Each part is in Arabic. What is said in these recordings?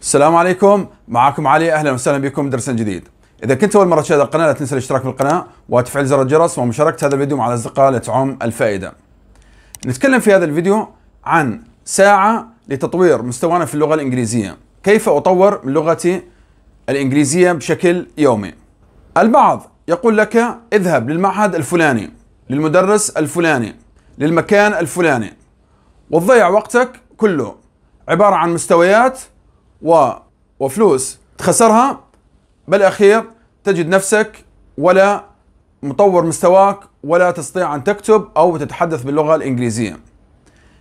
السلام عليكم معكم علي اهلا وسهلا بكم درس جديد اذا كنت اول مره تشاهد القناه لا تنسى الاشتراك في القناه وتفعيل زر الجرس ومشاركه هذا الفيديو مع الاصدقاء لتعم الفائده نتكلم في هذا الفيديو عن ساعه لتطوير مستوانا في اللغه الانجليزيه كيف اطور من لغتي الانجليزيه بشكل يومي البعض يقول لك اذهب للمعهد الفلاني للمدرس الفلاني للمكان الفلاني وتضيع وقتك كله عباره عن مستويات و... وفلوس تخسرها بالاخير تجد نفسك ولا مطور مستواك ولا تستطيع ان تكتب او تتحدث باللغه الانجليزيه.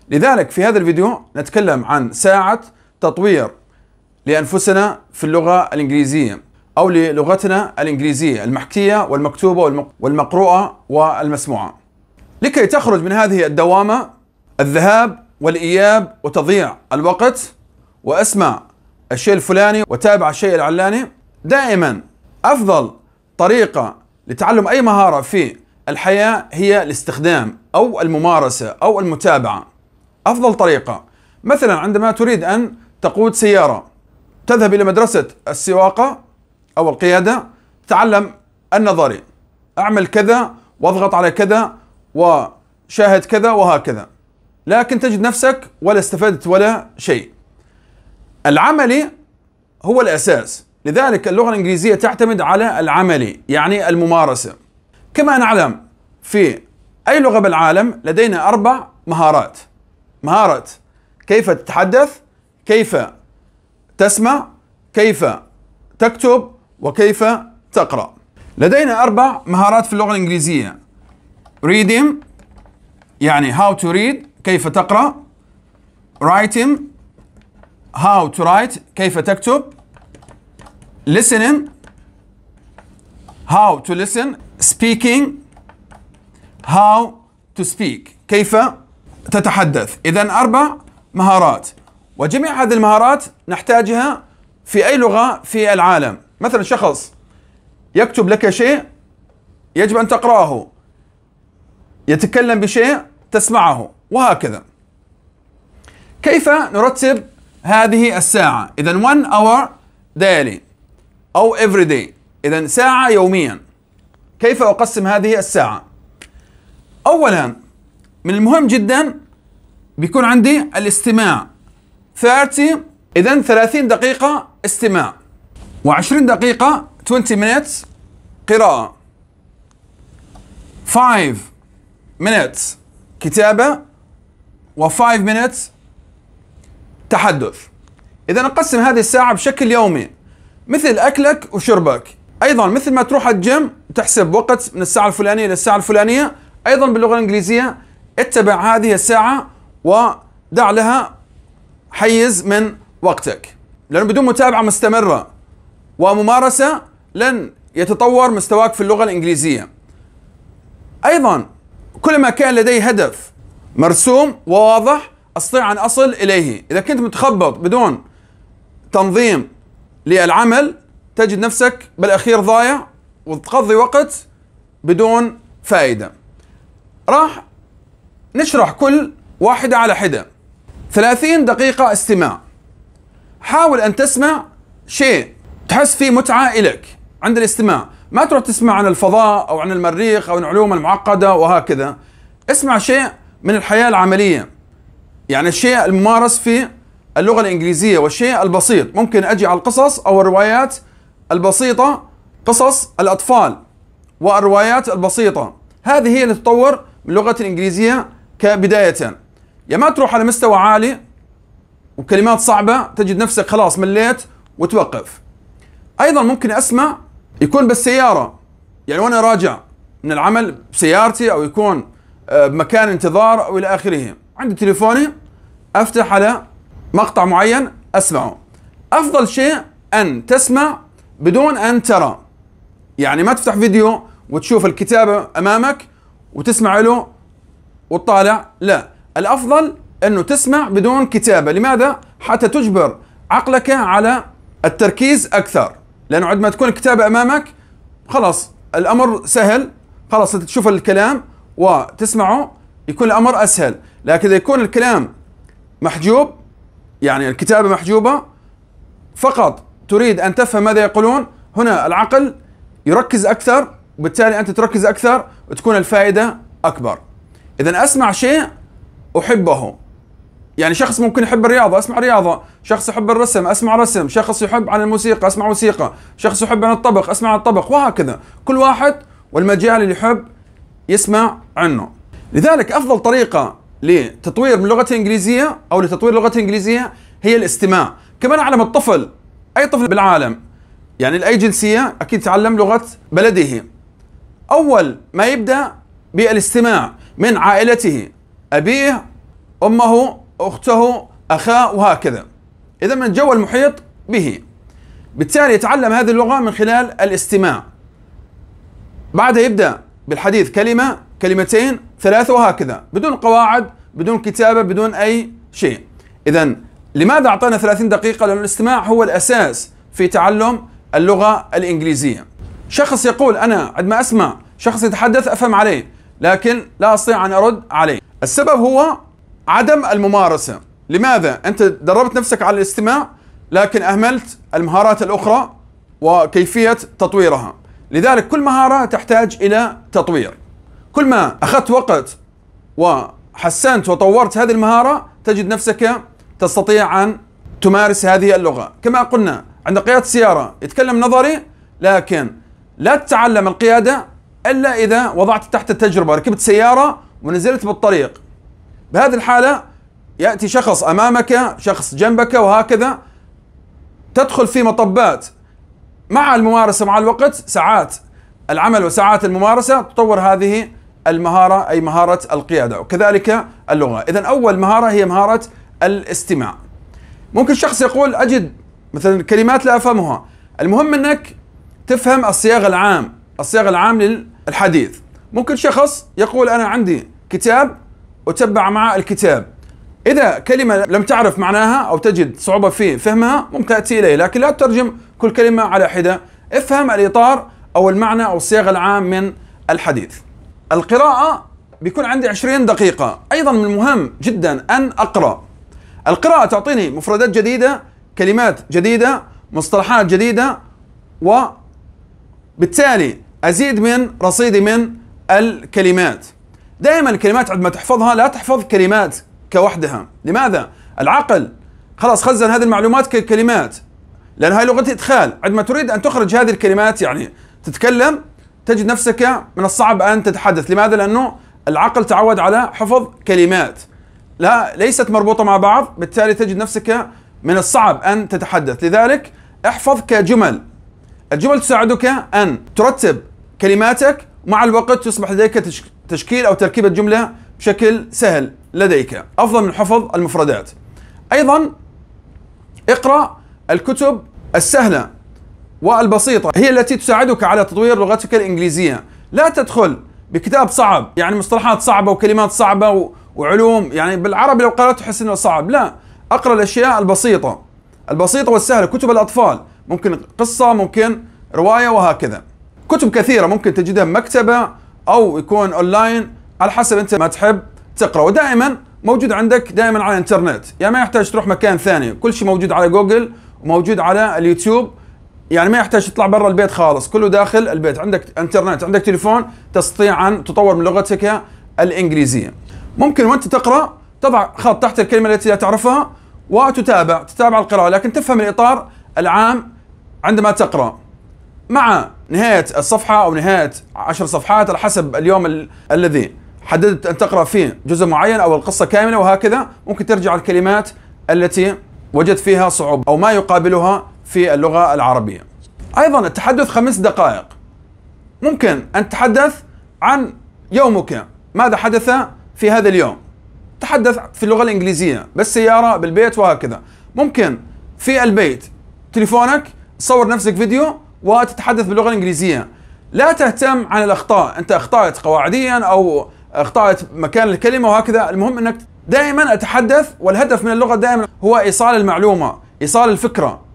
لذلك في هذا الفيديو نتكلم عن ساعه تطوير لانفسنا في اللغه الانجليزيه او للغتنا الانجليزيه المحكيه والمكتوبه والمقروءه والمسموعه. لكي تخرج من هذه الدوامه الذهاب والاياب وتضييع الوقت واسمع الشيء الفلاني وتابع الشيء العلاني دائما افضل طريقه لتعلم اي مهاره في الحياه هي الاستخدام او الممارسه او المتابعه افضل طريقه مثلا عندما تريد ان تقود سياره تذهب الى مدرسه السواقه او القياده تعلم النظري اعمل كذا واضغط على كذا وشاهد كذا وهكذا لكن تجد نفسك ولا استفدت ولا شيء العملي هو الأساس لذلك اللغة الإنجليزية تعتمد على العملي يعني الممارسة كما نعلم في أي لغة بالعالم لدينا أربع مهارات مهارة كيف تتحدث كيف تسمع كيف تكتب وكيف تقرأ لدينا أربع مهارات في اللغة الإنجليزية reading يعني how to read كيف تقرأ writing how to write كيف تكتب listening how to listen speaking how to speak كيف تتحدث إذا أربع مهارات وجميع هذه المهارات نحتاجها في أي لغة في العالم مثلا شخص يكتب لك شيء يجب أن تقرأه يتكلم بشيء تسمعه وهكذا كيف نرتب هذه الساعة إذا one hour daily أو every day إذا ساعة يوميا كيف أقسم هذه الساعة؟ أولا من المهم جدا بيكون عندي الاستماع 30 إذا 30 دقيقة استماع و20 دقيقة 20 minutes قراءة 5 minutes كتابة و5 minutes تحدث إذا نقسم هذه الساعة بشكل يومي مثل أكلك وشربك أيضا مثل ما تروح الجيم تحسب وقت من الساعة الفلانية للساعة الفلانية أيضا باللغة الإنجليزية اتبع هذه الساعة ودع لها حيز من وقتك لأنه بدون متابعة مستمرة وممارسة لن يتطور مستواك في اللغة الإنجليزية أيضا كلما كان لدي هدف مرسوم وواضح استطيع ان اصل اليه اذا كنت متخبط بدون تنظيم للعمل تجد نفسك بالاخير ضايع وتقضي وقت بدون فائده راح نشرح كل واحده على حده 30 دقيقه استماع حاول ان تسمع شيء تحس فيه متعه الك عند الاستماع ما تروح تسمع عن الفضاء او عن المريخ او العلوم المعقده وهكذا اسمع شيء من الحياه العمليه يعني الشيء الممارس في اللغة الإنجليزية والشيء البسيط ممكن أجي على القصص أو الروايات البسيطة قصص الأطفال والروايات البسيطة هذه هي اللي تطور من لغة الإنجليزية كبداية يا ما تروح على مستوى عالي وكلمات صعبة تجد نفسك خلاص مليت وتوقف أيضا ممكن أسمع يكون بالسيارة يعني وأنا راجع من العمل بسيارتي أو يكون آه، بمكان انتظار أو إلى آخره عندي تليفوني افتح على مقطع معين اسمعه افضل شيء ان تسمع بدون ان ترى يعني ما تفتح فيديو وتشوف الكتابه امامك وتسمع له وتطالع لا الافضل انه تسمع بدون كتابه لماذا حتى تجبر عقلك على التركيز اكثر لانه عندما تكون الكتابه امامك خلاص الامر سهل خلاص تشوف الكلام وتسمعه يكون الامر اسهل لكن اذا يكون الكلام محجوب يعني الكتابة محجوبة فقط تريد أن تفهم ماذا يقولون هنا العقل يركز أكثر وبالتالي أنت تركز أكثر وتكون الفائدة أكبر إذا أسمع شيء أحبه يعني شخص ممكن يحب الرياضة أسمع رياضة شخص يحب الرسم أسمع رسم شخص يحب عن الموسيقى أسمع موسيقى شخص يحب عن الطبخ أسمع عن الطبخ وهكذا كل واحد والمجال اللي يحب يسمع عنه لذلك أفضل طريقة لتطوير من لغته الانجليزيه او لتطوير لغته الانجليزيه هي الاستماع، كما نعلم الطفل اي طفل بالعالم يعني لاي جنسيه اكيد تعلم لغه بلده. اول ما يبدا بالاستماع من عائلته ابيه، امه، اخته، اخاه وهكذا. اذا من جو المحيط به. بالتالي يتعلم هذه اللغه من خلال الاستماع. بعدها يبدا بالحديث كلمه كلمتين ثلاثة وهكذا بدون قواعد بدون كتابة بدون أي شيء إذا لماذا أعطانا 30 دقيقة لأن الاستماع هو الأساس في تعلم اللغة الإنجليزية شخص يقول أنا عندما أسمع شخص يتحدث أفهم عليه لكن لا أستطيع أن أرد عليه السبب هو عدم الممارسة لماذا؟ أنت دربت نفسك على الاستماع لكن أهملت المهارات الأخرى وكيفية تطويرها لذلك كل مهارة تحتاج إلى تطوير كل ما أخذت وقت وحسنت وطورت هذه المهارة تجد نفسك تستطيع أن تمارس هذه اللغة كما قلنا عند قيادة السيارة يتكلم نظري لكن لا تتعلم القيادة إلا إذا وضعت تحت التجربة ركبت سيارة ونزلت بالطريق بهذه الحالة يأتي شخص أمامك شخص جنبك وهكذا تدخل في مطبات مع الممارسة مع الوقت ساعات العمل وساعات الممارسة تطور هذه المهارة أي مهارة القيادة وكذلك اللغة إذا أول مهارة هي مهارة الاستماع ممكن شخص يقول أجد مثلا كلمات لا أفهمها المهم أنك تفهم الصياغ العام الصياغ العام للحديث ممكن شخص يقول أنا عندي كتاب وتبع مع الكتاب إذا كلمة لم تعرف معناها أو تجد صعوبة في فهمها ممكن تأتي إليه لكن لا تترجم كل كلمة على حدة افهم الإطار أو المعنى أو الصياغة العام من الحديث القراءة بيكون عندي 20 دقيقة أيضا من المهم جدا أن أقرأ القراءة تعطيني مفردات جديدة كلمات جديدة مصطلحات جديدة وبالتالي أزيد من رصيدي من الكلمات دائما الكلمات عندما تحفظها لا تحفظ كلمات كوحدها لماذا؟ العقل خلاص خزن هذه المعلومات ككلمات لأن هاي لغة إدخال عندما تريد أن تخرج هذه الكلمات يعني تتكلم تجد نفسك من الصعب ان تتحدث، لماذا؟ لانه العقل تعود على حفظ كلمات لا ليست مربوطه مع بعض، بالتالي تجد نفسك من الصعب ان تتحدث، لذلك احفظ كجمل. الجمل تساعدك ان ترتب كلماتك مع الوقت تصبح لديك تشكيل او تركيبه جمله بشكل سهل لديك، افضل من حفظ المفردات. ايضا اقرا الكتب السهله والبسيطة هي التي تساعدك على تطوير لغتك الإنجليزية لا تدخل بكتاب صعب يعني مصطلحات صعبة وكلمات صعبة وعلوم يعني بالعربي لو قرأت تحس أنه صعب لا أقرأ الأشياء البسيطة البسيطة والسهلة كتب الأطفال ممكن قصة ممكن رواية وهكذا كتب كثيرة ممكن تجدها مكتبة أو يكون أونلاين على حسب أنت ما تحب تقرأ ودائما موجود عندك دائما على الانترنت يعني ما يحتاج تروح مكان ثاني كل شيء موجود على جوجل وموجود على اليوتيوب يعني ما يحتاج تطلع برا البيت خالص كله داخل البيت عندك انترنت عندك تليفون تستطيع ان تطور من لغتك الانجليزيه ممكن وانت تقرا تضع خط تحت الكلمه التي لا تعرفها وتتابع تتابع القراءه لكن تفهم الاطار العام عندما تقرا مع نهايه الصفحه او نهايه عشر صفحات على حسب اليوم ال الذي حددت ان تقرا فيه جزء معين او القصه كامله وهكذا ممكن ترجع الكلمات التي وجدت فيها صعوبه او ما يقابلها في اللغة العربية أيضا التحدث خمس دقائق ممكن أن تتحدث عن يومك ماذا حدث في هذا اليوم تحدث في اللغة الإنجليزية بالسيارة بالبيت وهكذا ممكن في البيت تليفونك تصور نفسك فيديو وتتحدث باللغة الإنجليزية لا تهتم عن الأخطاء أنت أخطأت قواعديا أو أخطأت مكان الكلمة وهكذا المهم أنك دائما أتحدث والهدف من اللغة دائما هو إيصال المعلومة إيصال الفكرة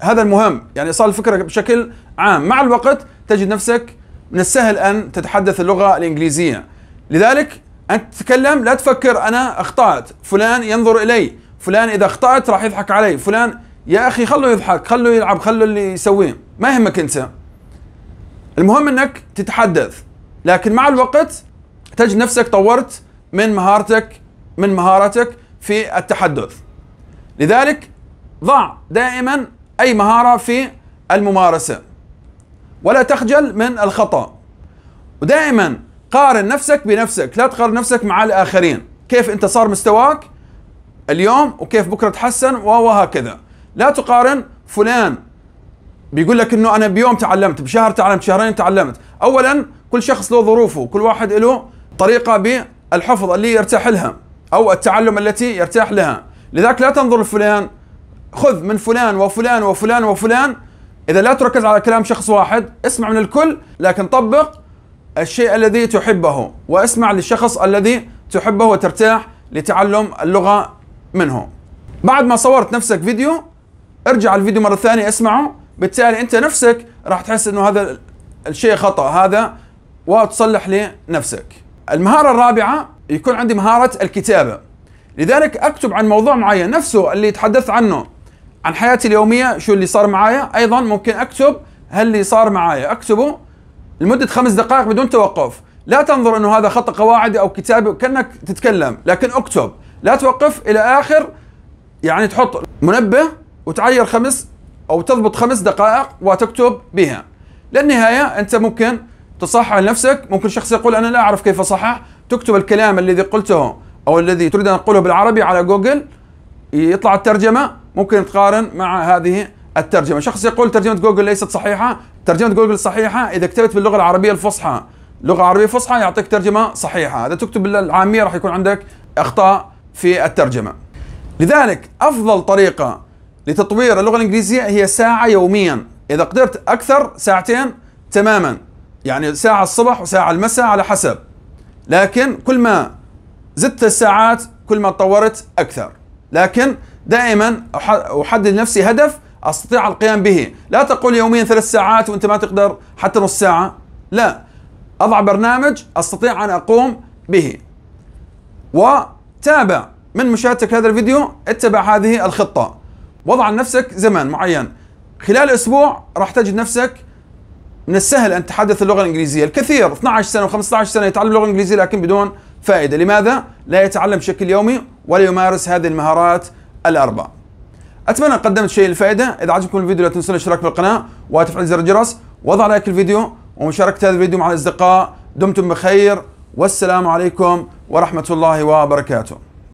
هذا المهم يعني ايصال الفكره بشكل عام مع الوقت تجد نفسك من السهل ان تتحدث اللغه الانجليزيه لذلك انت تتكلم لا تفكر انا اخطات فلان ينظر الي فلان اذا اخطات راح يضحك علي فلان يا اخي خلوه يضحك خلوه يلعب خله اللي يسويه ما يهمك انت المهم انك تتحدث لكن مع الوقت تجد نفسك طورت من مهارتك من مهاراتك في التحدث لذلك ضع دائما أي مهارة في الممارسة ولا تخجل من الخطأ ودائما قارن نفسك بنفسك لا تقارن نفسك مع الآخرين كيف أنت صار مستواك اليوم وكيف بكرة تحسن وهكذا لا تقارن فلان بيقول لك انه انا بيوم تعلمت بشهر تعلمت شهرين تعلمت اولا كل شخص له ظروفه كل واحد له طريقه بالحفظ اللي يرتاح لها او التعلم التي يرتاح لها لذلك لا تنظر لفلان خذ من فلان وفلان وفلان وفلان إذا لا تركز على كلام شخص واحد اسمع من الكل لكن طبق الشيء الذي تحبه واسمع للشخص الذي تحبه وترتاح لتعلم اللغة منه بعد ما صورت نفسك فيديو ارجع الفيديو مرة ثانية اسمعه بالتالي انت نفسك راح تحس انه هذا الشيء خطأ هذا وتصلح لنفسك المهارة الرابعة يكون عندي مهارة الكتابة لذلك اكتب عن موضوع معين نفسه اللي تحدثت عنه عن حياتي اليوميه شو اللي صار معايا ايضا ممكن اكتب هل اللي صار معايا اكتبه لمده خمس دقائق بدون توقف لا تنظر انه هذا خط قواعدي او كتابي كانك تتكلم لكن اكتب لا توقف الى اخر يعني تحط منبه وتعير خمس او تضبط خمس دقائق وتكتب بها للنهايه انت ممكن تصحح لنفسك ممكن شخص يقول انا لا اعرف كيف اصحح تكتب الكلام الذي قلته او الذي تريد ان تقوله بالعربي على جوجل يطلع الترجمه ممكن تقارن مع هذه الترجمه، شخص يقول ترجمه جوجل ليست صحيحه، ترجمه جوجل صحيحه اذا كتبت باللغه العربيه الفصحى، لغه عربيه فصحى يعطيك ترجمه صحيحه، اذا تكتب بالعاميه راح يكون عندك اخطاء في الترجمه. لذلك افضل طريقه لتطوير اللغه الانجليزيه هي ساعه يوميا، اذا قدرت اكثر ساعتين تماما، يعني ساعه الصبح وساعه المساء على حسب. لكن كل ما زدت الساعات كل ما تطورت اكثر. لكن دائما احدد لنفسي هدف استطيع القيام به لا تقول يوميا ثلاث ساعات وانت ما تقدر حتى نص ساعه لا اضع برنامج استطيع ان اقوم به وتابع من مشاهدتك هذا الفيديو اتبع هذه الخطه وضع لنفسك زمن معين خلال اسبوع راح تجد نفسك من السهل ان تتحدث اللغه الانجليزيه الكثير 12 سنه و15 سنه يتعلم اللغه الانجليزيه لكن بدون فائدة لماذا لا يتعلم بشكل يومي ولا يمارس هذه المهارات الأربع أتمنى قدمت شيء الفائدة إذا عجبكم الفيديو لا تنسون الاشتراك في القناة وتفعيل زر الجرس وضع لايك الفيديو ومشاركة هذا الفيديو مع الأصدقاء دمتم بخير والسلام عليكم ورحمة الله وبركاته